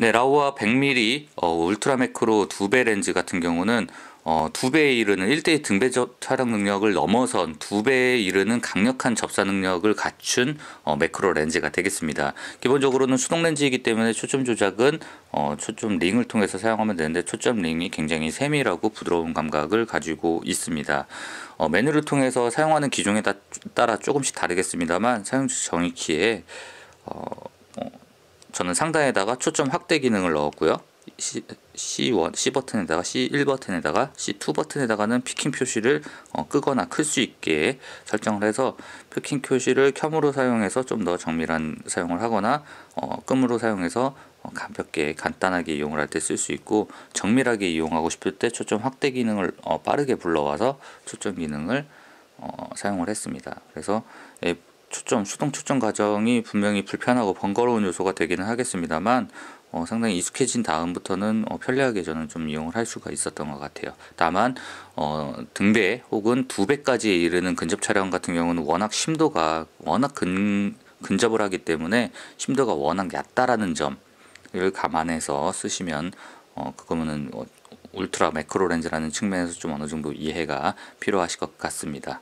네, 라오아 100mm 어, 울트라 매크로 2배 렌즈 같은 경우는 어, 2배에 이르는 1대1 등배 접, 촬영 능력을 넘어선 2배에 이르는 강력한 접사 능력을 갖춘 어, 매크로 렌즈가 되겠습니다. 기본적으로는 수동 렌즈이기 때문에 초점 조작은 어, 초점 링을 통해서 사용하면 되는데 초점 링이 굉장히 세밀하고 부드러운 감각을 가지고 있습니다. 어, 메뉴를 통해서 사용하는 기종에 따라 조금씩 다르겠습니다만 사용 정의키에 어, 저는 상단에다가 초점 확대 기능을 넣었고요. C, C1, C 버튼에다가 C1 버튼에다가 C2 버튼에다가는 피킹 표시를 어, 끄거나 클 수 있게 설정을 해서 피킹 표시를 켬으로 사용해서 좀 더 정밀한 사용을 하거나 어, 끔으로 사용해서 어, 가볍게 간단하게 이용을 할때 쓸 수 있고 정밀하게 이용하고 싶을 때 초점 확대 기능을 어, 빠르게 불러와서 초점 기능을 어, 사용을 했습니다. 그래서 앱 초점, 수동 초점 과정이 분명히 불편하고 번거로운 요소가 되기는 하겠습니다만 어, 상당히 익숙해진 다음부터는 어, 편리하게 저는 좀 이용을 할 수가 있었던 것 같아요. 다만 어, 등배 혹은 두 배까지 이르는 근접 촬영 같은 경우는 워낙 심도가 워낙 근, 근접을 하기 때문에 심도가 워낙 얕다라는 점을 감안해서 쓰시면 어, 그거는 어, 울트라 매크로 렌즈라는 측면에서 좀 어느 정도 이해가 필요하실 것 같습니다.